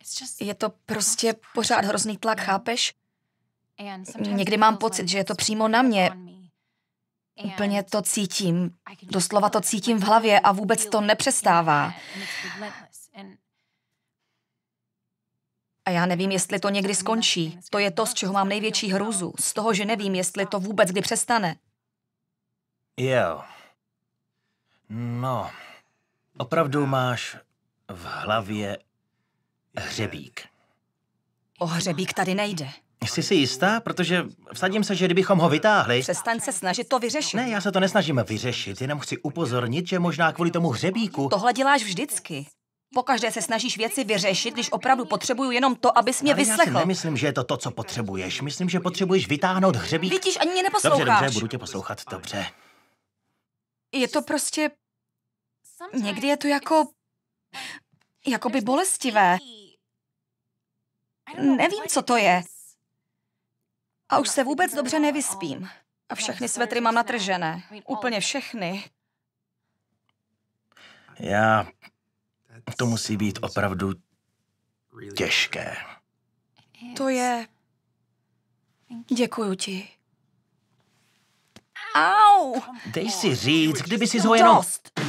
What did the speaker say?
Prostě no. Je to prostě pořád hrozný tlak, chápeš? Někdy mám pocit, že je to přímo na mě. Úplně to cítím. Doslova to cítím v hlavě a vůbec to nepřestává. A já nevím, jestli to někdy skončí. To je to, z čeho mám největší hrůzu. Z toho, že nevím, jestli to vůbec kdy přestane. Jo. No. Opravdu máš v hlavě hřebík. O hřebík tady nejde. Jsi si jistá? Protože vsadím se, že kdybychom ho vytáhli... Přestaň se snažit to vyřešit. Ne, já se to nesnažím vyřešit, jenom chci upozornit, že možná kvůli tomu hřebíku... Tohle děláš vždycky. Pokaždé se snažíš věci vyřešit, když opravdu potřebuju jenom to, abys mě Ale vyslechl. Já si nemyslím, že je to to, co potřebuješ. Myslím, že potřebuješ vytáhnout hřebík. Vidíš, ani mě neposloucháš. Dobře, dobře, budu tě poslouchat, dobře. Je to prostě... Někdy je to jako... Jakoby bolestivé. Nevím, co to je. A už se vůbec dobře nevyspím. A všechny svetry mám natržené. Úplně všechny. Já... To musí být opravdu těžké. To je... Děkuju ti. Au! Dej si říct, kdyby si ho jenom... Dost!